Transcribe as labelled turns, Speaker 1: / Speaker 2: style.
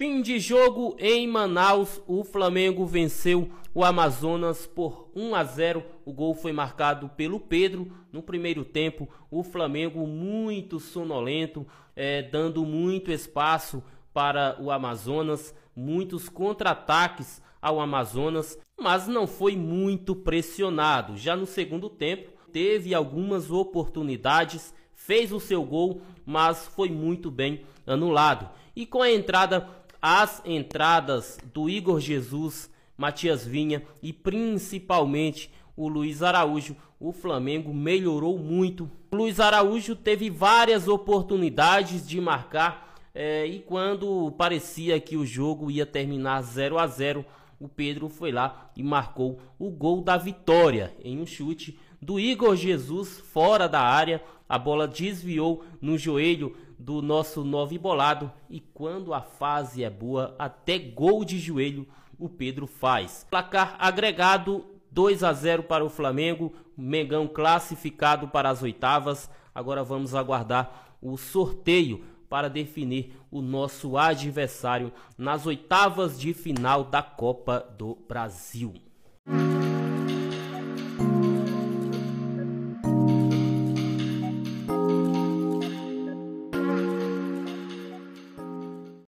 Speaker 1: Fim de jogo em Manaus, o Flamengo venceu o Amazonas por 1 a 0. O gol foi marcado pelo Pedro no primeiro tempo. O Flamengo muito sonolento, é, dando muito espaço para o Amazonas, muitos contra-ataques ao Amazonas, mas não foi muito pressionado. Já no segundo tempo, teve algumas oportunidades, fez o seu gol, mas foi muito bem anulado. E com a entrada as entradas do Igor Jesus, Matias Vinha e principalmente o Luiz Araújo, o Flamengo melhorou muito. O Luiz Araújo teve várias oportunidades de marcar é, e quando parecia que o jogo ia terminar 0 a 0 o Pedro foi lá e marcou o gol da vitória em um chute do Igor Jesus fora da área. A bola desviou no joelho do nosso nove bolado e quando a fase é boa, até gol de joelho o Pedro faz. Placar agregado 2 a 0 para o Flamengo, Mengão classificado para as oitavas. Agora vamos aguardar o sorteio para definir o nosso adversário nas oitavas de final da Copa do Brasil.